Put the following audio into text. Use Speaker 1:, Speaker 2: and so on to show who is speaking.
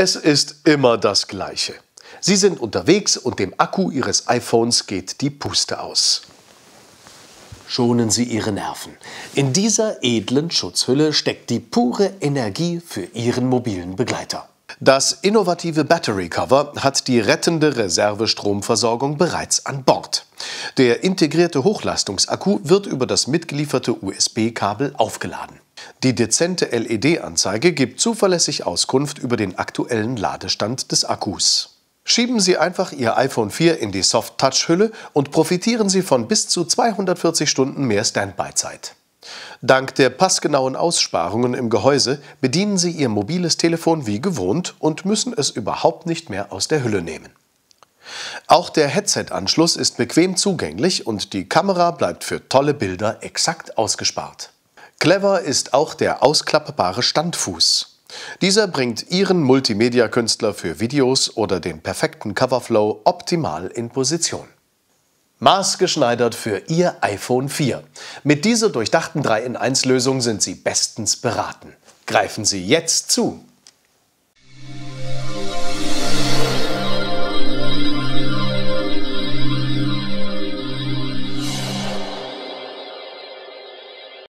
Speaker 1: Es ist immer das Gleiche. Sie sind unterwegs und dem Akku Ihres iPhones geht die Puste aus. Schonen Sie Ihre Nerven. In dieser edlen Schutzhülle steckt die pure Energie für Ihren mobilen Begleiter. Das innovative Battery Cover hat die rettende Reservestromversorgung bereits an Bord. Der integrierte Hochleistungsakku wird über das mitgelieferte USB-Kabel aufgeladen. Die dezente LED-Anzeige gibt zuverlässig Auskunft über den aktuellen Ladestand des Akkus. Schieben Sie einfach Ihr iPhone 4 in die Soft-Touch-Hülle und profitieren Sie von bis zu 240 Stunden mehr Standby-Zeit. Dank der passgenauen Aussparungen im Gehäuse bedienen Sie Ihr mobiles Telefon wie gewohnt und müssen es überhaupt nicht mehr aus der Hülle nehmen. Auch der Headset-Anschluss ist bequem zugänglich und die Kamera bleibt für tolle Bilder exakt ausgespart. Clever ist auch der ausklappbare Standfuß. Dieser bringt Ihren Multimedia-Künstler für Videos oder den perfekten Coverflow optimal in Position. Maßgeschneidert für Ihr iPhone 4. Mit dieser durchdachten 3-in-1-Lösung sind Sie bestens beraten. Greifen Sie jetzt zu!